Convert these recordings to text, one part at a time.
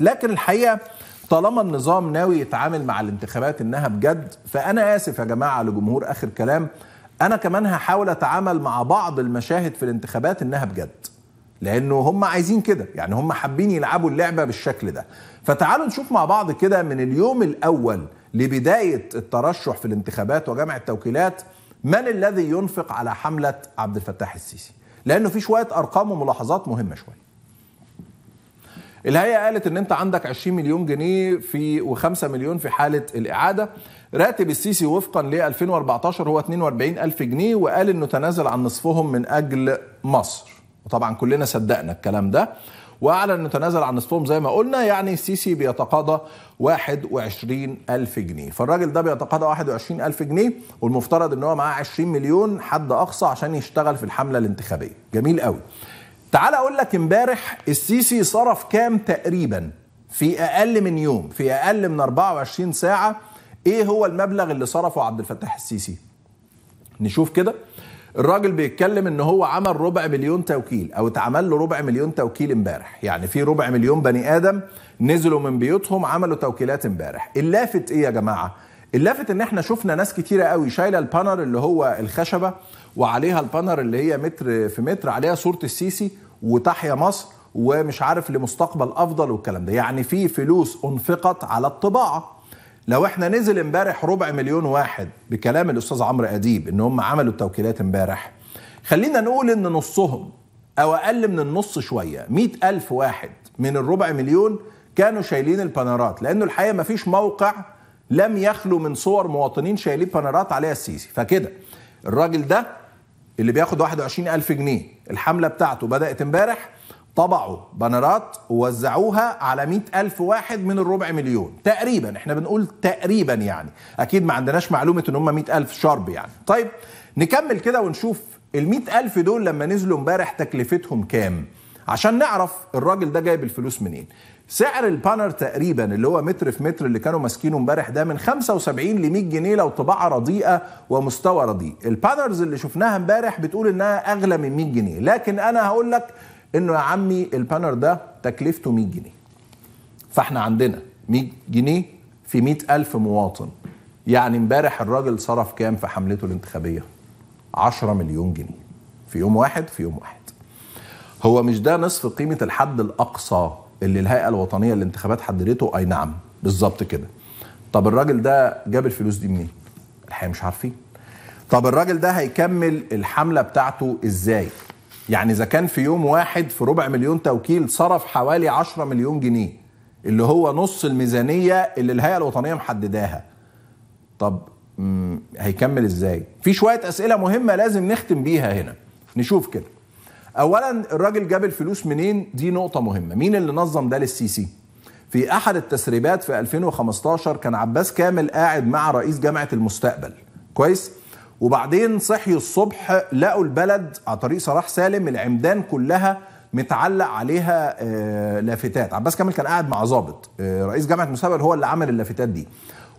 لكن الحقيقه طالما النظام ناوي يتعامل مع الانتخابات انها بجد فانا اسف يا جماعه لجمهور اخر كلام انا كمان هحاول اتعامل مع بعض المشاهد في الانتخابات انها بجد لانه هم عايزين كده يعني هم حابين يلعبوا اللعبه بالشكل ده فتعالوا نشوف مع بعض كده من اليوم الاول لبدايه الترشح في الانتخابات وجمع التوكيلات من الذي ينفق على حمله عبد الفتاح السيسي لانه في شويه ارقام وملاحظات مهمه شويه الهيئه قالت ان انت عندك 20 مليون جنيه في و5 مليون في حاله الاعاده راتب السيسي وفقا ل 2014 هو 42 الف جنيه وقال انه تنازل عن نصفهم من اجل مصر وطبعا كلنا صدقنا الكلام ده واعلن انه تنازل عن نصفهم زي ما قلنا يعني السيسي بيتقاضى 21 الف جنيه فالراجل ده بيتقاضى 21 الف جنيه والمفترض ان هو معاه 20 مليون حد اقصى عشان يشتغل في الحمله الانتخابيه جميل قوي تعال اقول لك امبارح السيسي صرف كام تقريبا في اقل من يوم في اقل من 24 ساعه ايه هو المبلغ اللي صرفه عبد الفتاح السيسي نشوف كده الراجل بيتكلم ان هو عمل ربع مليون توكيل او اتعمل له ربع مليون توكيل امبارح يعني في ربع مليون بني ادم نزلوا من بيوتهم عملوا توكيلات امبارح اللافت ايه يا جماعه اللافت ان احنا شفنا ناس كتيره قوي شايله البانر اللي هو الخشبه وعليها البانر اللي هي متر في متر عليها صوره السيسي وتحيا مصر ومش عارف لمستقبل افضل والكلام ده يعني في فلوس انفقت على الطباعه لو احنا نزل امبارح ربع مليون واحد بكلام الاستاذ عمرو اديب ان هم عملوا التوكيلات امبارح خلينا نقول ان نصهم او اقل من النص شويه مئة الف واحد من الربع مليون كانوا شايلين البانرات لانه الحقيقه ما فيش موقع لم يخلو من صور مواطنين شايلين بانرات عليها السيسي فكده الراجل ده اللي بياخد 21000 جنيه الحملة بتاعته بدأت امبارح طبعوا بانرات ووزعوها على 100 ألف واحد من الربع مليون تقريبا احنا بنقول تقريبا يعني أكيد ما عندناش معلومة إن هم 100 ألف شرب يعني طيب نكمل كده ونشوف 100 ألف دول لما نزلوا امبارح تكلفتهم كام عشان نعرف الراجل ده جايب الفلوس منين سعر البانر تقريبا اللي هو متر في متر اللي كانوا ماسكينه امبارح ده من 75 ل 100 جنيه لو طباعه رديئه ومستوى رديء البانرز اللي شفناها امبارح بتقول انها اغلى من 100 جنيه لكن انا هقول لك انه يا عمي البانر ده تكلفته 100 جنيه فاحنا عندنا 100 جنيه في 100 ألف مواطن يعني امبارح الراجل صرف كام في حملته الانتخابيه 10 مليون جنيه في يوم واحد في يوم واحد هو مش ده نصف قيمه الحد الاقصى اللي الهيئه الوطنيه للانتخابات حددته اي نعم بالظبط كده طب الراجل ده جاب الفلوس دي منين الحقيقه مش عارفين طب الراجل ده هيكمل الحمله بتاعته ازاي يعني اذا كان في يوم واحد في ربع مليون توكيل صرف حوالي 10 مليون جنيه اللي هو نص الميزانيه اللي الهيئه الوطنيه محدداها طب هيكمل ازاي في شويه اسئله مهمه لازم نختم بيها هنا نشوف كده اولا الراجل جاب الفلوس منين دي نقطه مهمه مين اللي نظم ده للسيسي في احد التسريبات في 2015 كان عباس كامل قاعد مع رئيس جامعه المستقبل كويس وبعدين صحي الصبح لقوا البلد على طريق صلاح سالم العمدان كلها متعلق عليها آه، لافتات عباس كامل كان قاعد مع ظابط آه، رئيس جامعه المستقبل هو اللي عمل اللافتات دي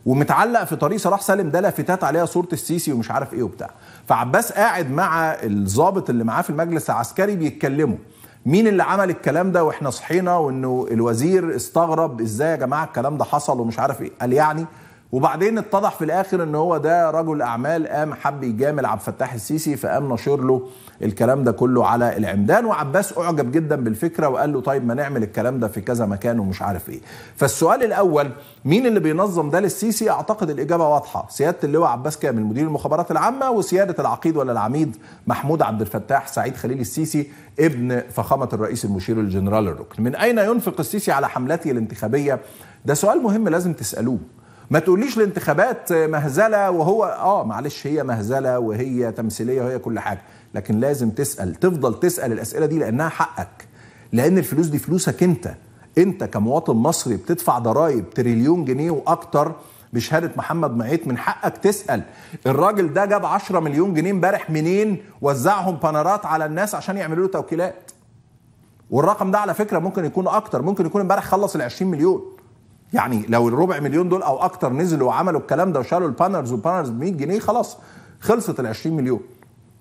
ومتعلق في طريق صلاح سالم ده لافتات عليها صوره السيسي ومش عارف ايه وبتاع فعباس قاعد مع الضابط اللي معاه في المجلس العسكري بيتكلموا مين اللي عمل الكلام ده واحنا صحينا وانه الوزير استغرب ازاي يا جماعه الكلام ده حصل ومش عارف ايه قال يعني وبعدين اتضح في الاخر ان هو ده رجل اعمال قام حب يجامل عبد الفتاح السيسي فقام نشر له الكلام ده كله على العمدان وعباس اعجب جدا بالفكره وقال له طيب ما نعمل الكلام ده في كذا مكان ومش عارف ايه فالسؤال الاول مين اللي بينظم ده للسيسي اعتقد الاجابه واضحه سياده اللواء عباس كامل مدير المخابرات العامه وسياده العقيد ولا العميد محمود عبد الفتاح سعيد خليل السيسي ابن فخامه الرئيس المشير الجنرال الركن من اين ينفق السيسي على حملاته الانتخابيه ده سؤال مهم لازم تسالوه ما تقوليش الانتخابات مهزله وهو اه معلش هي مهزله وهي تمثيليه وهي كل حاجه لكن لازم تسال تفضل تسال الاسئله دي لانها حقك لان الفلوس دي فلوسك انت انت كمواطن مصري بتدفع ضرائب تريليون جنيه واكتر بشهاده محمد معيط من حقك تسال الراجل ده جاب 10 مليون جنيه امبارح منين وزعهم بانرات على الناس عشان يعملوا له توكيلات والرقم ده على فكره ممكن يكون اكتر ممكن يكون امبارح خلص ال 20 مليون يعني لو الربع مليون دول او اكتر نزلوا وعملوا الكلام ده وشالوا البانرز والبانرز ب 100 جنيه خلاص خلصت ال 20 مليون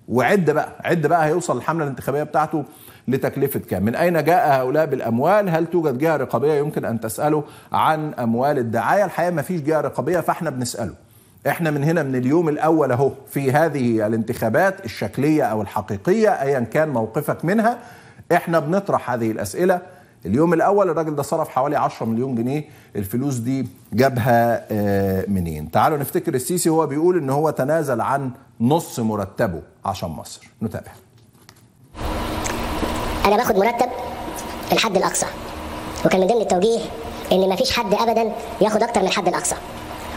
وعد بقى عد بقى هيوصل الحمله الانتخابيه بتاعته لتكلفه كام من اين جاء هؤلاء بالاموال هل توجد جهه رقابيه يمكن ان تساله عن اموال الدعايه الحقيقه ما فيش جهه رقابيه فاحنا بنساله احنا من هنا من اليوم الاول اهو في هذه الانتخابات الشكليه او الحقيقيه ايا كان موقفك منها احنا بنطرح هذه الاسئله اليوم الاول الراجل ده صرف حوالي 10 مليون جنيه الفلوس دي جابها آه، منين تعالوا نفتكر السيسي هو بيقول ان هو تنازل عن نص مرتبه عشان مصر نتابع انا باخد مرتب الحد الاقصى وكان من ضمن التوجيه ان مفيش حد ابدا ياخد اكتر من الحد الاقصى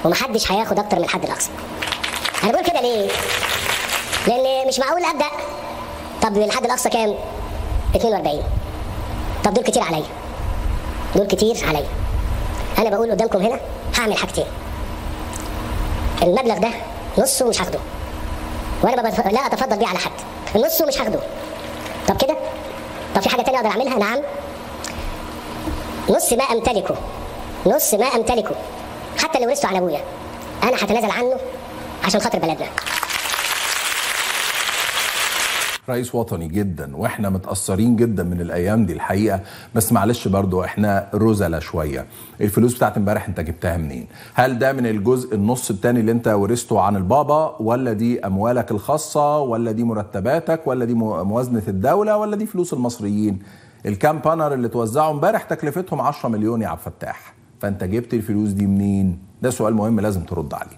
ومحدش هياخد اكتر من الحد الاقصى انا بقول كده ليه لان مش معقول ابدا طب الحد الاقصى كام 42 طب دول كتير عليا دول كتير عليا انا بقول قدامكم هنا هعمل حاجتين المبلغ ده نصه مش هاخده وانا ببقى لا اتفضل بيه على حد نصه مش هاخده طب كده طب في حاجه تانية اقدر اعملها نعم نص ما امتلكه نص ما امتلكه حتى لو ورثته على ابويا انا هتنازل عنه عشان خاطر بلدنا رئيس وطني جدا واحنا متاثرين جدا من الايام دي الحقيقه بس معلش برضو احنا رزله شويه الفلوس بتاعت امبارح انت جبتها منين هل ده من الجزء النص الثاني اللي انت ورثته عن البابا ولا دي اموالك الخاصه ولا دي مرتباتك ولا دي موازنه الدوله ولا دي فلوس المصريين الكام بانر اللي توزعوا امبارح تكلفتهم 10 مليون يا عبد الفتاح فانت جبت الفلوس دي منين ده سؤال مهم لازم ترد عليه